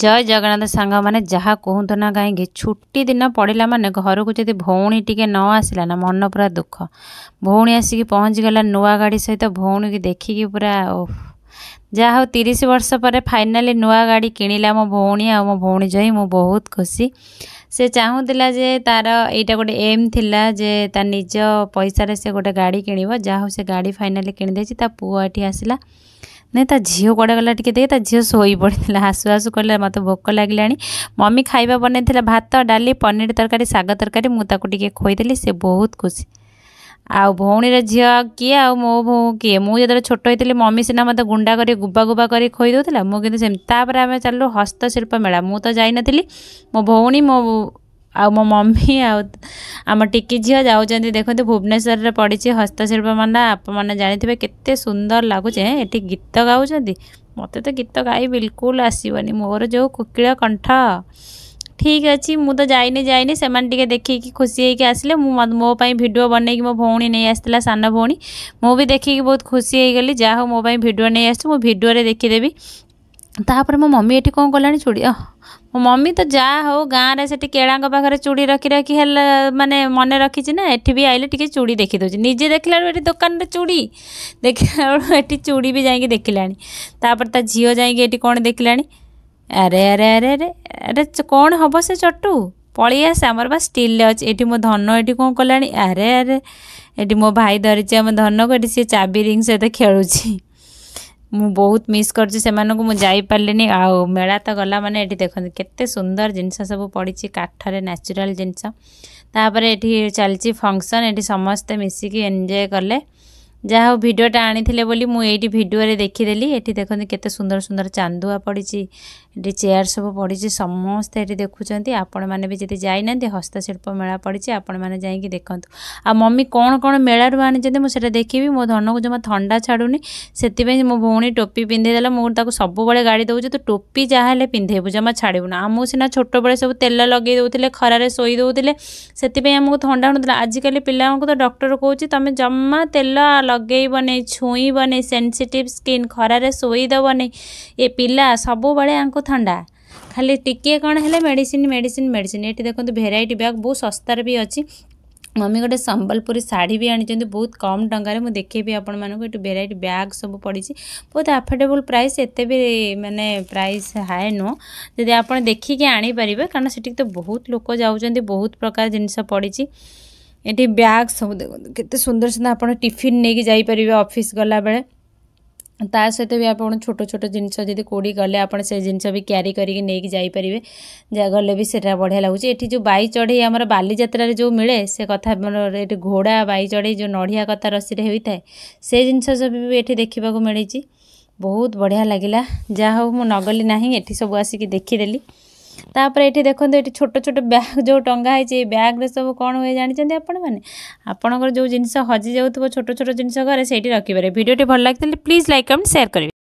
ଜୟ ଜଗନ୍ନାଥ ସାଙ୍ଗମାନେ ଯାହା କୁହନ୍ତୁ ନା କାହିଁକି ଛୁଟି ଦିନ ପଡ଼ିଲା ମାନେ ଘରକୁ ଯଦି ଭଉଣୀ ଟିକେ ନ ଆସିଲା ନା ମନ ପୁରା ଦୁଃଖ ଭଉଣୀ ଆସିକି ପହଞ୍ଚିଗଲା ନୂଆ ଗାଡ଼ି ସହିତ ଭଉଣୀକି ଦେଖିକି ପୁରା ଓହ୍ ଯାହା ହଉ ତିରିଶ ବର୍ଷ ପରେ ଫାଇନାଲି ନୂଆ ଗାଡ଼ି କିଣିଲା ମୋ ଭଉଣୀ ଆଉ ମୋ ଭଉଣୀ ଜହି ମୁଁ ବହୁତ ଖୁସି ସେ ଚାହୁଁଥିଲା ଯେ ତା'ର ଏଇଟା ଗୋଟେ ଏମ୍ ଥିଲା ଯେ ତା ନିଜ ପଇସାରେ ସେ ଗୋଟେ ଗାଡ଼ି କିଣିବ ଯାହା ହଉ ସେ ଗାଡ଼ି ଫାଇନାଲି କିଣିଦେଇଛି ତା ପୁଅ ଏଠି ଆସିଲା नै ता झिउ गुड गाडा टिकै दि पडिला हासुसु कत भोक लाग मम्मी खाइ बनाइदिला भात डाले पनिर तरकारी शरकारी खोइदे से बहुत खुसी आउ भौर झियो कि आउ मो भौँ कि मैले जे छोटो मम्मी सिना मत गुडा गरि गुबा गुबा गरि खोइदेला म चाहिँ हस्तशिल्प मेला म त जाइन मो भौणी मो आ मो मम्मी आम टिकी झी जा देखते भुवनेश्वर से पड़ी हस्तशिल्प माना आप मैंने जानते के सुंदर लगुचे ये गीत गाँव मत तो गीत गाई बिलकुल आसवन मोर जो कुक कंठ ठीक अच्छे मुझे जाने जाने से देखिए खुशी होकर आसे मोपाई भिडियो बनई मो भी नहीं आसला सान भौणी मुँह भी देखिकी बहुत खुशी हो गली जा हूँ मोबाइल भिडियो नहीं आसो भिडे देखीदेवी तापर मो मम्मी ये कौन कला चुड़ी ମୋ ମମି ତ ଯାହା ହଉ ଗାଁରେ ସେଠି କେଳାଙ୍କ ପାଖରେ ଚୁଡ଼ି ରଖି ରଖି ହେଲା ମାନେ ମନେ ରଖିଛି ନା ଏଠି ବି ଆଇଲେ ଟିକେ ଚୁଡ଼ି ଦେଖିଦେଉଛି ନିଜେ ଦେଖିଲା ବେଳୁ ଏଠି ଦୋକାନରେ ଚୁଡ଼ି ଦେଖିଲା ବେଳୁ ଏଠି ଚୁଡ଼ି ବି ଯାଇକି ଦେଖିଲାଣି ତାପରେ ତା ଝିଅ ଯାଇକି ଏଠି କ'ଣ ଦେଖିଲାଣି ଆରେ ଆରେ ଆରେ ଆରେ ଆରେ କ'ଣ ହେବ ସେ ଚଟୁ ପଳେଇ ଆସେ ଆମର ବା ଷ୍ଟିଲ୍ରେ ଅଛି ଏଠି ମୋ ଧନ ଏଠି କ'ଣ କଲାଣି ଆରେ ଆରେ ଏଠି ମୋ ଭାଇ ଧରିଛି ଆମ ଧନକୁ ଏଠି ସିଏ ଚାବି ରିଙ୍ଗ ସହିତ ଖେଳୁଛି ମୁଁ ବହୁତ ମିସ୍ କରୁଛି ସେମାନଙ୍କୁ ମୁଁ ଯାଇପାରିଲିନି ଆଉ ମେଳା ତ ଗଲା ମାନେ ଏଠି ଦେଖନ୍ତୁ କେତେ ସୁନ୍ଦର ଜିନିଷ ସବୁ ପଡ଼ିଛି କାଠରେ ନ୍ୟାଚୁରାଲ୍ ଜିନିଷ ତାପରେ ଏଠି ଚାଲିଛି ଫଙ୍କସନ୍ ଏଠି ସମସ୍ତେ ମିଶିକି ଏନ୍ଜୟ କଲେ যা হোক ভিডিওটা আনিলে বলে মু এইটি ভিডিওরে দেখিদেলি এটি দেখুন কত সুন্দর সুন্দর চান্দুয়া পড়ছে এটি চেয়ার সব পড়ছে সমস্ত এটি দেখুম আপন মানে যদি যাই না হস্তশিল্প মেলা পড়ছে আপন মানে যাই দেখুন আর আম্মি কোণ কোণ মেলার আনিছেন মু সেটা দেখিবি মো ধনক জমা থা ছাড়ুনি সেপাই মো ভৌণী টোপি পিঁধে দেলা মু তাকে সবুলে গাড়ি দেছি তো টোপি যা হলে পিঁধেবু জমা ছাড়বু না আমি সিনা ছোটবেলে সব তেল লগাই দেলে খরারে শোই দেলে সেপাই আমি থা হোলা আজিকাল পিলা তো ডক্টর কোচি তুমি জমা তেল लगे लगेबने छुईबने सेनसीटिव स्किन खरारे शोदबने ये पिला सब बड़े आपको था खाली टिके कौन है मेड मेड मेड ये देखते भेर बैग बहुत शस्तार भी अच्छी मम्मी गोटे सम्बलपुरी शाढ़ी भी आनी बहुत कम टकर देखेबी आपण भेर ब्याग सब पड़ी बहुत आफोर्डेबुल प्राइस एत मानने प्राइस हाए नुह जी आप देखिक आनी पारे कारण से तो बहुत लोग जा बहुत प्रकार जिनस पड़ी ये ब्याग सब के सुंदर सुंदर आप टीफिन नहीं जापर अफिस् गला बेले ता सहित भी आप छोट छोट जिन कौड़ी गले आप जिन भी क्यारी करेंगे गले भी सीटा बढ़िया लगुच जो बै चढ़ई आम बात जो मिले से कथा घोड़ा बै चढ़ई जो नढ़िया कथा रसी से होता है से जिन सब ये देखा मिली बहुत बढ़िया लगला जहा हूँ मुझ नगली ना ये सब आसिक देखीदेली ତାପରେ ଏଠି ଦେଖନ୍ତୁ ଏଠି ଛୋଟ ଛୋଟ ବ୍ୟାଗ୍ ଯେଉଁ ଟଙ୍ଗା ହେଇଛି ଏଇ ବ୍ୟାଗ୍ରେ ସବୁ କ'ଣ ହୁଏ ଜାଣିଛନ୍ତି ଆପଣମାନେ ଆପଣଙ୍କର ଯେଉଁ ଜିନିଷ ହଜି ଯାଉଥିବ ଛୋଟ ଛୋଟ ଜିନିଷ ଘରେ ସେଇଠି ରଖିପାରିବେ ଭିଡ଼ିଓଟି ଭଲ ଲାଗିଥିଲେ ପ୍ଲିଜ୍ ଲାଇକ୍ କମେଣ୍ଟ ସେୟାର କରିବେ